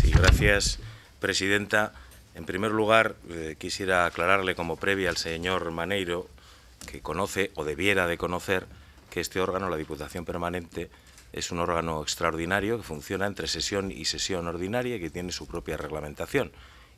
Sí, gracias, presidenta. En primer lugar, eh, quisiera aclararle como previa al señor Maneiro que conoce o debiera de conocer que este órgano, la Diputación Permanente, es un órgano extraordinario que funciona entre sesión y sesión ordinaria y que tiene su propia reglamentación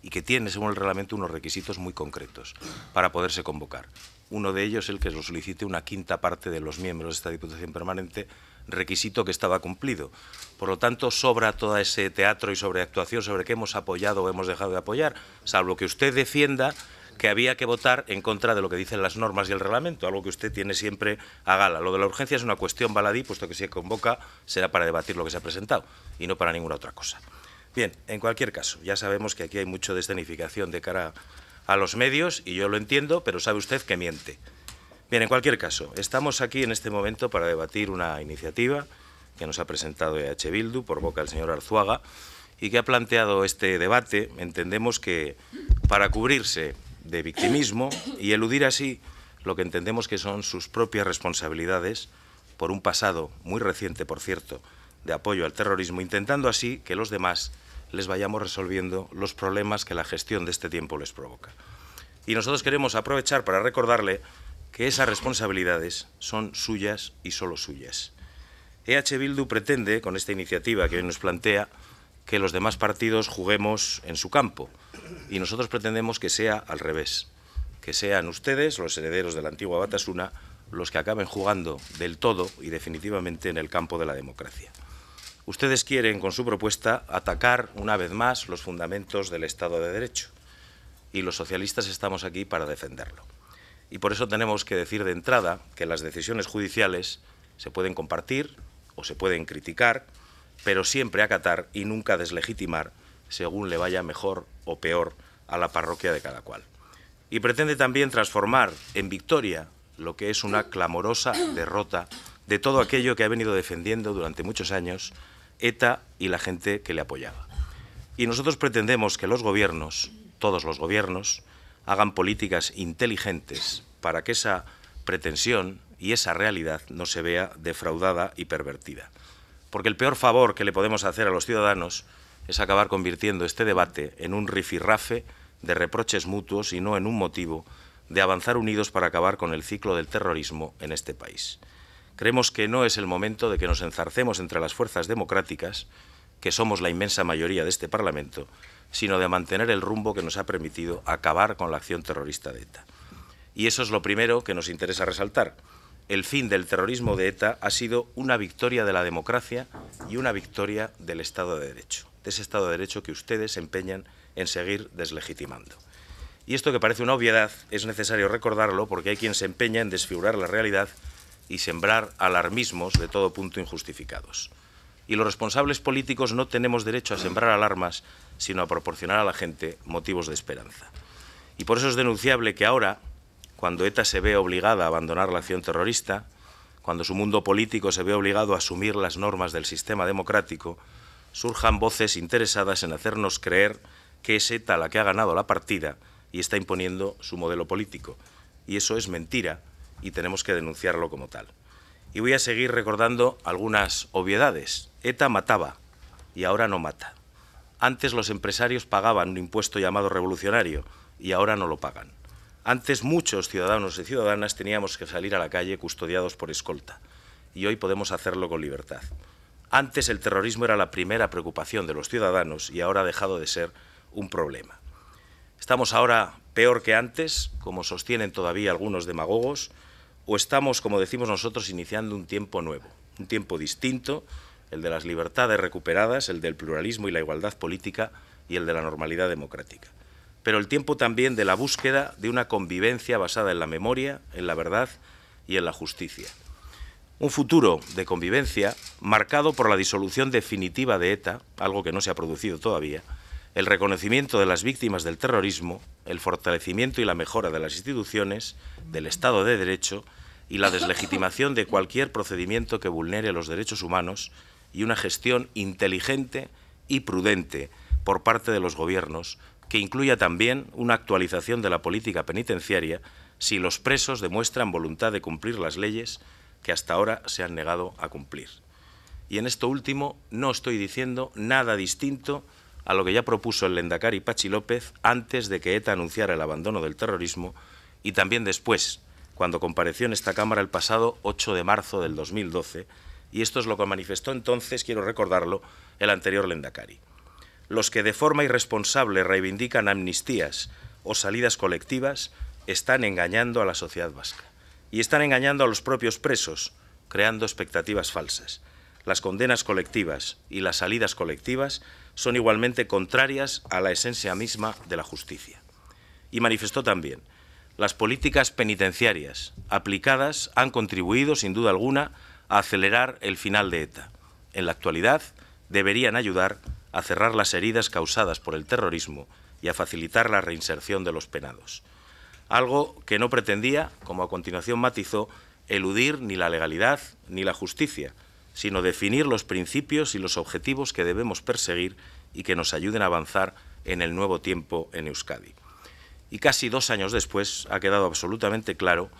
y que tiene, según el reglamento, unos requisitos muy concretos para poderse convocar uno de ellos el que lo solicite una quinta parte de los miembros de esta Diputación Permanente, requisito que estaba cumplido. Por lo tanto, sobra todo ese teatro y sobreactuación sobre qué hemos apoyado o hemos dejado de apoyar, salvo que usted defienda que había que votar en contra de lo que dicen las normas y el reglamento, algo que usted tiene siempre a gala. Lo de la urgencia es una cuestión baladí, puesto que si se convoca será para debatir lo que se ha presentado y no para ninguna otra cosa. Bien, en cualquier caso, ya sabemos que aquí hay mucho de escenificación de cara a los medios, y yo lo entiendo, pero sabe usted que miente. Bien, en cualquier caso, estamos aquí en este momento para debatir una iniciativa que nos ha presentado EH Bildu por boca del señor Arzuaga y que ha planteado este debate, entendemos que para cubrirse de victimismo y eludir así lo que entendemos que son sus propias responsabilidades por un pasado muy reciente, por cierto, de apoyo al terrorismo, intentando así que los demás les vayamos resolviendo los problemas que la gestión de este tiempo les provoca. Y nosotros queremos aprovechar para recordarle que esas responsabilidades son suyas y solo suyas. EH Bildu pretende, con esta iniciativa que hoy nos plantea, que los demás partidos juguemos en su campo. Y nosotros pretendemos que sea al revés, que sean ustedes, los herederos de la antigua Batasuna, los que acaben jugando del todo y definitivamente en el campo de la democracia. Ustedes quieren, con su propuesta, atacar una vez más los fundamentos del Estado de Derecho y los socialistas estamos aquí para defenderlo. Y por eso tenemos que decir de entrada que las decisiones judiciales se pueden compartir o se pueden criticar, pero siempre acatar y nunca deslegitimar según le vaya mejor o peor a la parroquia de cada cual. Y pretende también transformar en victoria lo que es una clamorosa derrota de todo aquello que ha venido defendiendo durante muchos años ETA y la gente que le apoyaba. Y nosotros pretendemos que los gobiernos, todos los gobiernos, hagan políticas inteligentes para que esa pretensión y esa realidad no se vea defraudada y pervertida. Porque el peor favor que le podemos hacer a los ciudadanos es acabar convirtiendo este debate en un rifirrafe de reproches mutuos y no en un motivo de avanzar unidos para acabar con el ciclo del terrorismo en este país. Creemos que no es el momento de que nos enzarcemos entre las fuerzas democráticas, que somos la inmensa mayoría de este Parlamento, sino de mantener el rumbo que nos ha permitido acabar con la acción terrorista de ETA. Y eso es lo primero que nos interesa resaltar. El fin del terrorismo de ETA ha sido una victoria de la democracia y una victoria del Estado de Derecho, de ese Estado de Derecho que ustedes se empeñan en seguir deslegitimando. Y esto que parece una obviedad es necesario recordarlo porque hay quien se empeña en desfigurar la realidad y sembrar alarmismos de todo punto injustificados. Y los responsables políticos no tenemos derecho a sembrar alarmas, sino a proporcionar a la gente motivos de esperanza. Y por eso es denunciable que ahora, cuando ETA se ve obligada a abandonar la acción terrorista, cuando su mundo político se ve obligado a asumir las normas del sistema democrático, surjan voces interesadas en hacernos creer que es ETA la que ha ganado la partida y está imponiendo su modelo político. Y eso es mentira, y tenemos que denunciarlo como tal. Y voy a seguir recordando algunas obviedades. ETA mataba y ahora no mata. Antes los empresarios pagaban un impuesto llamado revolucionario y ahora no lo pagan. Antes muchos ciudadanos y ciudadanas teníamos que salir a la calle custodiados por escolta y hoy podemos hacerlo con libertad. Antes el terrorismo era la primera preocupación de los ciudadanos y ahora ha dejado de ser un problema. Estamos ahora peor que antes, como sostienen todavía algunos demagogos, o estamos, como decimos nosotros, iniciando un tiempo nuevo, un tiempo distinto, el de las libertades recuperadas, el del pluralismo y la igualdad política y el de la normalidad democrática. Pero el tiempo también de la búsqueda de una convivencia basada en la memoria, en la verdad y en la justicia. Un futuro de convivencia marcado por la disolución definitiva de ETA, algo que no se ha producido todavía, el reconocimiento de las víctimas del terrorismo, el fortalecimiento y la mejora de las instituciones, del Estado de Derecho y la deslegitimación de cualquier procedimiento que vulnere los derechos humanos y una gestión inteligente y prudente por parte de los gobiernos que incluya también una actualización de la política penitenciaria si los presos demuestran voluntad de cumplir las leyes que hasta ahora se han negado a cumplir. Y en esto último no estoy diciendo nada distinto a lo que ya propuso el lendakari Pachi López antes de que ETA anunciara el abandono del terrorismo y también después, cuando compareció en esta Cámara el pasado 8 de marzo del 2012, y esto es lo que manifestó entonces, quiero recordarlo, el anterior lendakari. Los que de forma irresponsable reivindican amnistías o salidas colectivas están engañando a la sociedad vasca y están engañando a los propios presos, creando expectativas falsas las condenas colectivas y las salidas colectivas son igualmente contrarias a la esencia misma de la justicia. Y manifestó también, las políticas penitenciarias aplicadas han contribuido, sin duda alguna, a acelerar el final de ETA. En la actualidad, deberían ayudar a cerrar las heridas causadas por el terrorismo y a facilitar la reinserción de los penados. Algo que no pretendía, como a continuación matizó, eludir ni la legalidad ni la justicia, sino definir los principios y los objetivos que debemos perseguir y que nos ayuden a avanzar en el nuevo tiempo en Euskadi. Y casi dos años después ha quedado absolutamente claro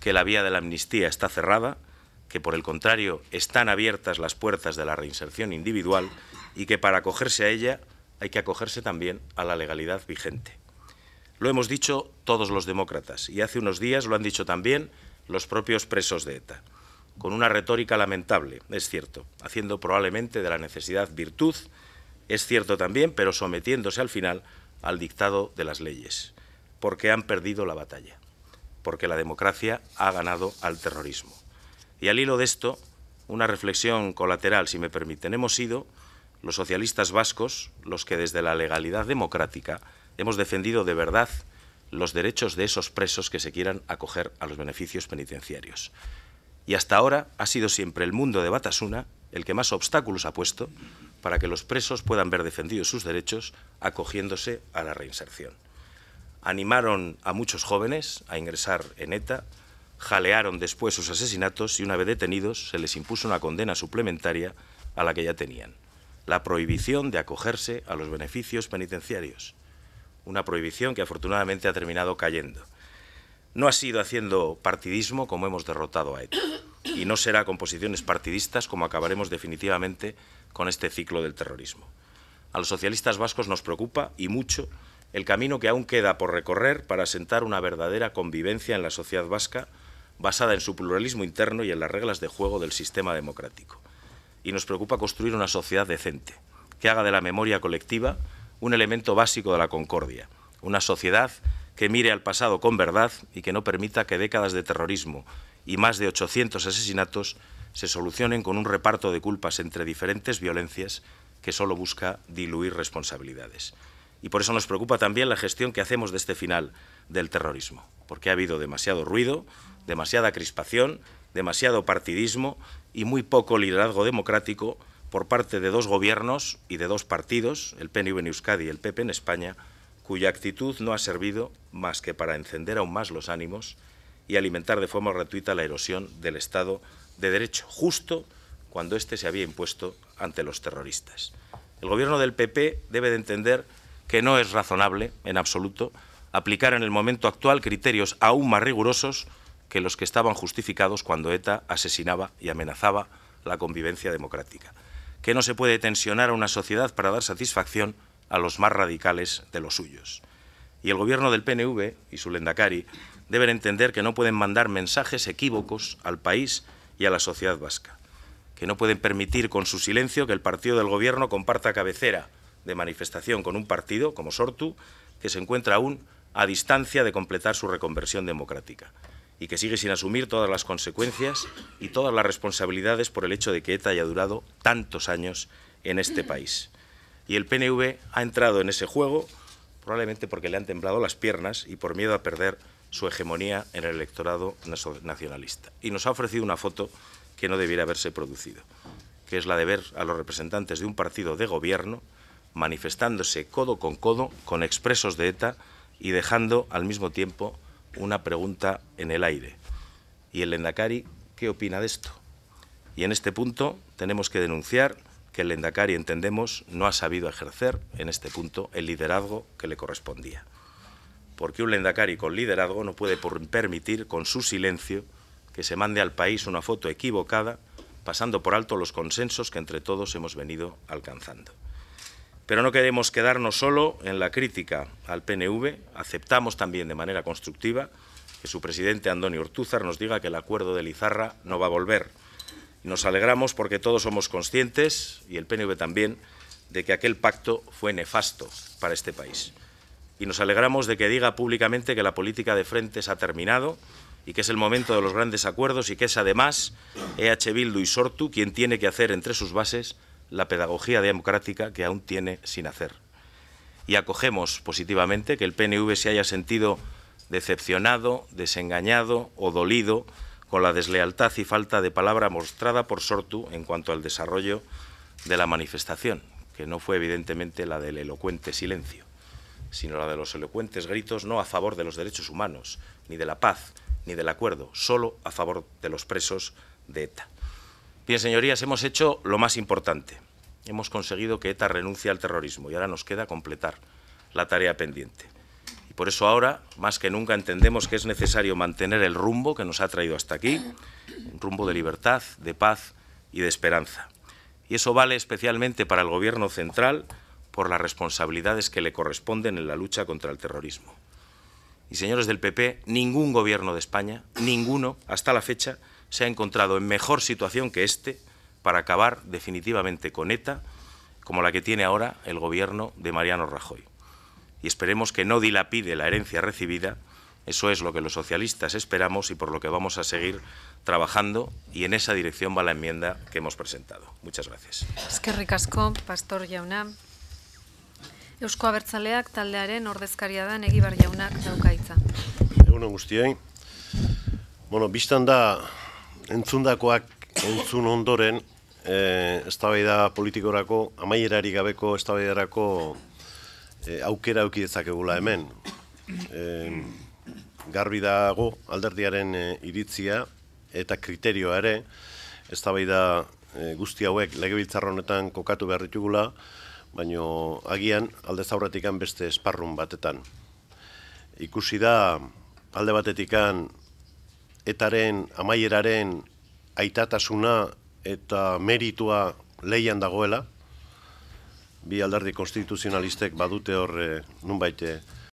que la vía de la amnistía está cerrada, que por el contrario están abiertas las puertas de la reinserción individual y que para acogerse a ella hay que acogerse también a la legalidad vigente. Lo hemos dicho todos los demócratas y hace unos días lo han dicho también los propios presos de ETA con una retórica lamentable, es cierto, haciendo probablemente de la necesidad virtud, es cierto también, pero sometiéndose al final al dictado de las leyes, porque han perdido la batalla, porque la democracia ha ganado al terrorismo. Y al hilo de esto, una reflexión colateral, si me permiten. Hemos sido los socialistas vascos los que desde la legalidad democrática hemos defendido de verdad los derechos de esos presos que se quieran acoger a los beneficios penitenciarios y hasta ahora ha sido siempre el mundo de Batasuna el que más obstáculos ha puesto para que los presos puedan ver defendidos sus derechos acogiéndose a la reinserción. Animaron a muchos jóvenes a ingresar en ETA, jalearon después sus asesinatos y una vez detenidos se les impuso una condena suplementaria a la que ya tenían, la prohibición de acogerse a los beneficios penitenciarios, una prohibición que afortunadamente ha terminado cayendo no ha sido haciendo partidismo como hemos derrotado a ETA. Y no será con posiciones partidistas como acabaremos definitivamente con este ciclo del terrorismo. A los socialistas vascos nos preocupa, y mucho, el camino que aún queda por recorrer para asentar una verdadera convivencia en la sociedad vasca basada en su pluralismo interno y en las reglas de juego del sistema democrático. Y nos preocupa construir una sociedad decente, que haga de la memoria colectiva un elemento básico de la concordia, una sociedad que mire al pasado con verdad y que no permita que décadas de terrorismo y más de 800 asesinatos se solucionen con un reparto de culpas entre diferentes violencias que solo busca diluir responsabilidades. Y por eso nos preocupa también la gestión que hacemos de este final del terrorismo, porque ha habido demasiado ruido, demasiada crispación, demasiado partidismo y muy poco liderazgo democrático por parte de dos gobiernos y de dos partidos, el PNV en Euskadi y el PP en España, cuya actitud no ha servido más que para encender aún más los ánimos y alimentar de forma gratuita la erosión del Estado de Derecho, justo cuando éste se había impuesto ante los terroristas. El gobierno del PP debe de entender que no es razonable, en absoluto, aplicar en el momento actual criterios aún más rigurosos que los que estaban justificados cuando ETA asesinaba y amenazaba la convivencia democrática. Que no se puede tensionar a una sociedad para dar satisfacción a los más radicales de los suyos. Y el gobierno del PNV y su lendakari deben entender que no pueden mandar mensajes equívocos al país y a la sociedad vasca, que no pueden permitir con su silencio que el partido del gobierno comparta cabecera de manifestación con un partido como Sortu, que se encuentra aún a distancia de completar su reconversión democrática y que sigue sin asumir todas las consecuencias y todas las responsabilidades por el hecho de que ETA haya durado tantos años en este país. Y el PNV ha entrado en ese juego probablemente porque le han temblado las piernas y por miedo a perder su hegemonía en el electorado nacionalista. Y nos ha ofrecido una foto que no debiera haberse producido, que es la de ver a los representantes de un partido de gobierno manifestándose codo con codo con expresos de ETA y dejando al mismo tiempo una pregunta en el aire. ¿Y el Endacari qué opina de esto? Y en este punto tenemos que denunciar que el Endacari, entendemos, no ha sabido ejercer en este punto el liderazgo que le correspondía. Porque un Lendakari con liderazgo no puede permitir, con su silencio, que se mande al país una foto equivocada, pasando por alto los consensos que entre todos hemos venido alcanzando. Pero no queremos quedarnos solo en la crítica al PNV, aceptamos también de manera constructiva que su presidente Antonio Ortúzar nos diga que el acuerdo de Lizarra no va a volver, nos alegramos porque todos somos conscientes, y el PNV también, de que aquel pacto fue nefasto para este país. Y nos alegramos de que diga públicamente que la política de frentes ha terminado y que es el momento de los grandes acuerdos y que es además EH Bildu y Sortu quien tiene que hacer entre sus bases la pedagogía democrática que aún tiene sin hacer. Y acogemos positivamente que el PNV se haya sentido decepcionado, desengañado o dolido con la deslealtad y falta de palabra mostrada por Sortu en cuanto al desarrollo de la manifestación, que no fue evidentemente la del elocuente silencio, sino la de los elocuentes gritos no a favor de los derechos humanos, ni de la paz, ni del acuerdo, solo a favor de los presos de ETA. Bien, señorías, hemos hecho lo más importante. Hemos conseguido que ETA renuncie al terrorismo y ahora nos queda completar la tarea pendiente por eso ahora, más que nunca, entendemos que es necesario mantener el rumbo que nos ha traído hasta aquí, un rumbo de libertad, de paz y de esperanza. Y eso vale especialmente para el Gobierno central por las responsabilidades que le corresponden en la lucha contra el terrorismo. Y señores del PP, ningún Gobierno de España, ninguno, hasta la fecha, se ha encontrado en mejor situación que este para acabar definitivamente con ETA, como la que tiene ahora el Gobierno de Mariano Rajoy. Y esperemos que no dilapide la herencia recibida, eso es lo que los socialistas esperamos y por lo que vamos a seguir trabajando y en esa dirección va la enmienda que hemos presentado. Muchas gracias. Eskerrik asko, Pastor Jaunam. Eusko abertzaleak taldearen ordezkaria da Negibar Jaunak daukaitza. Egun guztiei. Bueno, bistan da entzundakoak entzun ondoren, eh, eztabaida politikorako amaierari gabeko eztabaidarrako e, aukera auki dezakegula hemen. E, garbi dago alderdiaren e, iritzia eta kriterioa ere eztabaida e, guzti hauek legebiltzar honetan kokatu behar ditugula, baino agian alde aurretikan beste esparrun batetan. Ikusi da alde batetikan etaren amaieraren aitatasuna eta meritua leian dagoela, bi alderdi konstituzionalistek badute hor eh, nunbait eh,